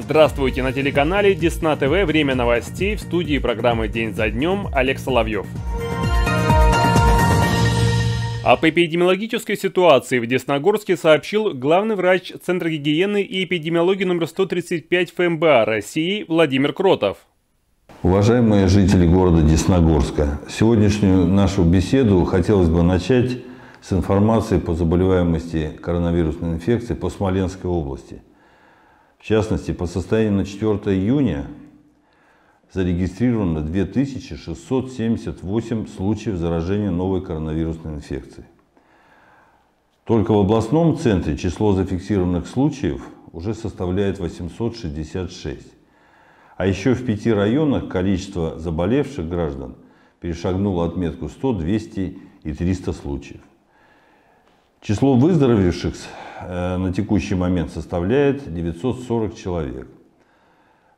Здравствуйте на телеканале Десна ТВ. Время новостей. В студии программы «День за днем» Олег Соловьев. Об эпидемиологической ситуации в Десногорске сообщил главный врач Центра гигиены и эпидемиологии номер 135 ФМБА России Владимир Кротов. Уважаемые жители города Десногорска, сегодняшнюю нашу беседу хотелось бы начать с информации по заболеваемости коронавирусной инфекцией по Смоленской области – в частности, по состоянию на 4 июня зарегистрировано 2678 случаев заражения новой коронавирусной инфекцией. Только в областном центре число зафиксированных случаев уже составляет 866. А еще в пяти районах количество заболевших граждан перешагнуло отметку 100, 200 и 300 случаев. Число выздоровевших э, на текущий момент составляет 940 человек.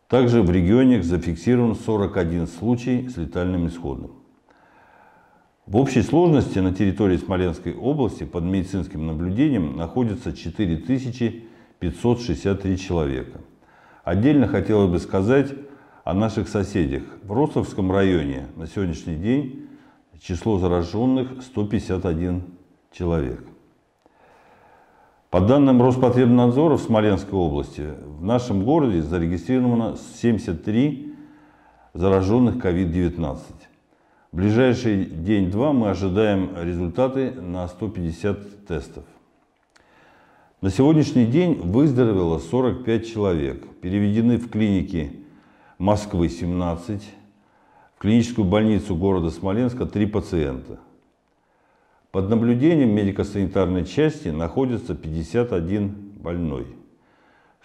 Также в регионе зафиксирован 41 случай с летальным исходом. В общей сложности на территории Смоленской области под медицинским наблюдением находится 4563 человека. Отдельно хотелось бы сказать о наших соседях. В Ростовском районе на сегодняшний день число зараженных 151 человек. По данным Роспотребнадзора в Смоленской области, в нашем городе зарегистрировано 73 зараженных COVID-19. В ближайший день-два мы ожидаем результаты на 150 тестов. На сегодняшний день выздоровело 45 человек. Переведены в клиники Москвы 17, в клиническую больницу города Смоленска 3 пациента – под наблюдением медико-санитарной части находится 51 больной,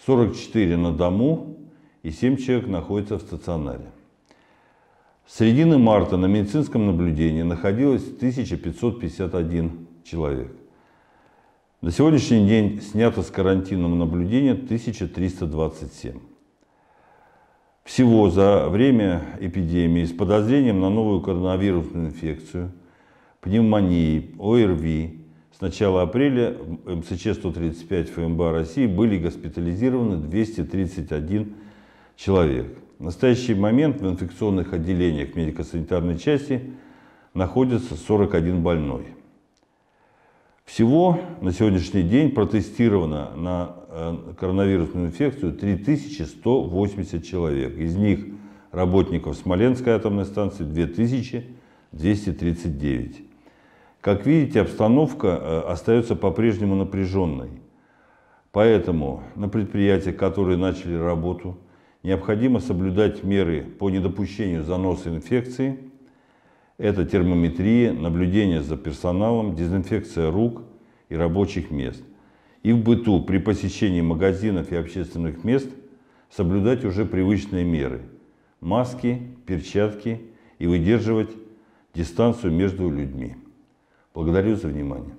44 на дому и 7 человек находятся в стационаре. С середины марта на медицинском наблюдении находилось 1551 человек. На сегодняшний день снято с карантином наблюдения 1327. Всего за время эпидемии с подозрением на новую коронавирусную инфекцию – пневмонии, ОРВИ. С начала апреля в МСЧ-135 ФМБА России были госпитализированы 231 человек. В настоящий момент в инфекционных отделениях медико-санитарной части находится 41 больной. Всего на сегодняшний день протестировано на э, коронавирусную инфекцию 3180 человек. Из них работников Смоленской атомной станции 2239. Как видите, обстановка э, остается по-прежнему напряженной. Поэтому на предприятиях, которые начали работу, необходимо соблюдать меры по недопущению заноса инфекции. Это термометрия, наблюдение за персоналом, дезинфекция рук и рабочих мест. И в быту при посещении магазинов и общественных мест соблюдать уже привычные меры – маски, перчатки и выдерживать дистанцию между людьми. Благодарю за внимание.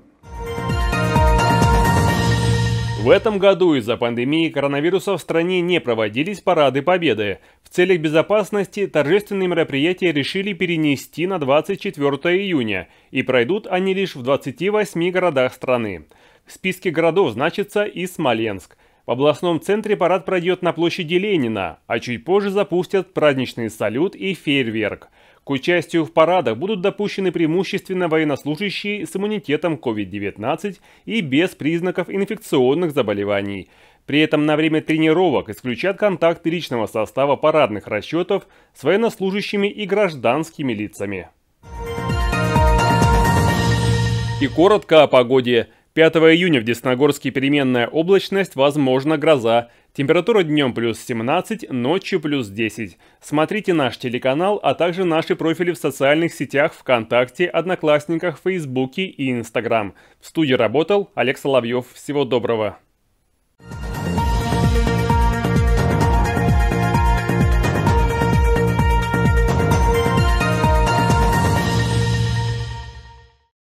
В этом году из-за пандемии коронавируса в стране не проводились парады победы. В целях безопасности торжественные мероприятия решили перенести на 24 июня, и пройдут они лишь в 28 городах страны. В списке городов значится и Смоленск. В областном центре парад пройдет на площади Ленина, а чуть позже запустят праздничный салют и фейерверк – к участию в парадах будут допущены преимущественно военнослужащие с иммунитетом COVID-19 и без признаков инфекционных заболеваний. При этом на время тренировок исключат контакты личного состава парадных расчетов с военнослужащими и гражданскими лицами. И коротко о погоде. 5 июня в Десногорске переменная облачность, возможно гроза. Температура днем плюс 17, ночью плюс 10. Смотрите наш телеканал, а также наши профили в социальных сетях ВКонтакте, Одноклассниках, Фейсбуке и Инстаграм. В студии работал Олег Соловьев. Всего доброго.